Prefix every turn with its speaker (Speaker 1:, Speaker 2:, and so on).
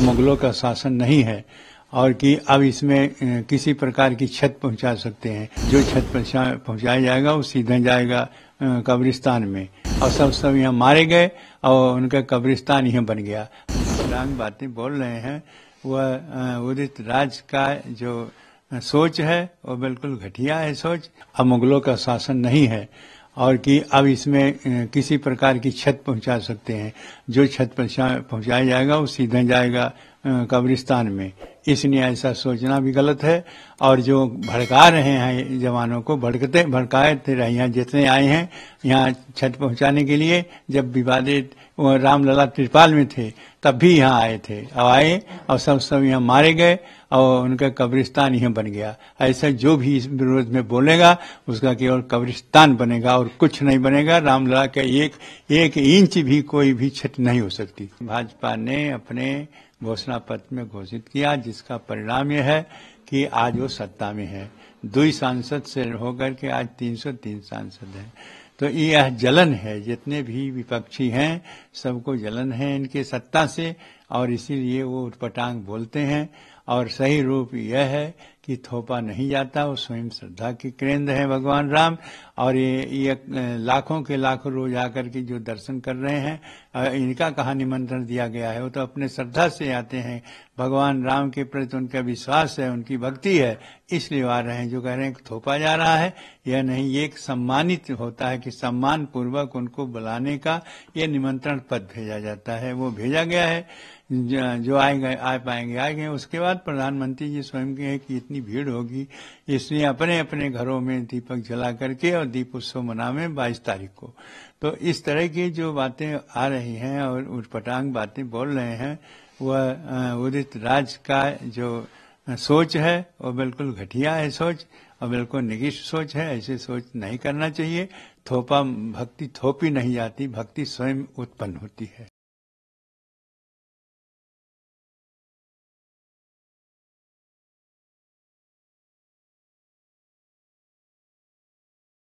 Speaker 1: मुगलों का शासन नहीं है और कि अब इसमें किसी प्रकार की छत पहुंचा सकते हैं जो छत पहुंचाया जाएगा वो सीधा जाएगा कब्रिस्तान में और सब सब यहाँ मारे गए और उनका कब्रिस्तान यहाँ बन गया डांग बातें बोल रहे हैं वह उदित राज का जो सोच है वो बिल्कुल घटिया है सोच अब मुगलों का शासन नहीं है और कि अब इसमें किसी प्रकार की छत पहुंचा सकते हैं जो छत पहुंचाया जाएगा वो सीधा जाएगा कब्रिस्तान में इसलिए ऐसा सोचना भी गलत है और जो भड़का रहे हैं जवानों को भड़कते भड़काते रहे हैं जितने आए हैं यहाँ छत पहुंचाने के लिए जब विवादित रामलला त्रिपाल में थे तब भी यहाँ आए थे अब आए और सब सब यहाँ मारे गए और उनका कब्रिस्तान यहाँ बन गया ऐसा जो भी इस विरोध में बोलेगा उसका केवल कब्रिस्तान बनेगा और कुछ नहीं बनेगा रामलला का एक एक इंच भी कोई भी छत नहीं हो सकती भाजपा ने अपने घोषणा पत्र में घोषित किया जिसका परिणाम यह है कि आज वो सत्ता में है दो सांसद से होकर के आज 303 सांसद हैं तो यह जलन है जितने भी विपक्षी हैं सबको जलन है इनके सत्ता से और इसीलिए वो उत्पटांग बोलते हैं और सही रूप यह है कि थोपा नहीं जाता वो स्वयं श्रद्धा की केंद्र है भगवान राम और ये ये लाखों के लाखों रोज आकर के जो दर्शन कर रहे हैं इनका कहा निमंत्रण दिया गया है वो तो अपने श्रद्धा से आते हैं भगवान राम के प्रति उनका विश्वास है उनकी भक्ति है इसलिए आ रहे हैं जो कह रहे हैं थोपा जा रहा है यह नहीं ये सम्मानित होता है कि सम्मान पूर्वक उनको बुलाने का ये निमंत्रण पद भेजा जाता है वो भेजा गया है जो आए गए आ पाएंगे आए गए उसके बाद प्रधानमंत्री जी स्वयं के हैं कि इतनी भीड़ होगी इसलिए अपने अपने घरों में दीपक जला करके और दीप उत्सव मनावे बाईस तारीख को तो इस तरह की जो बातें आ रही हैं और उठपटांग बातें बोल रहे हैं वह उदित राज का जो सोच है वो बिल्कुल घटिया है सोच और बिल्कुल निगिष्ट सोच है ऐसे सोच नहीं करना चाहिए थोपा भक्ति थोपी नहीं जाती भक्ति स्वयं उत्पन्न होती है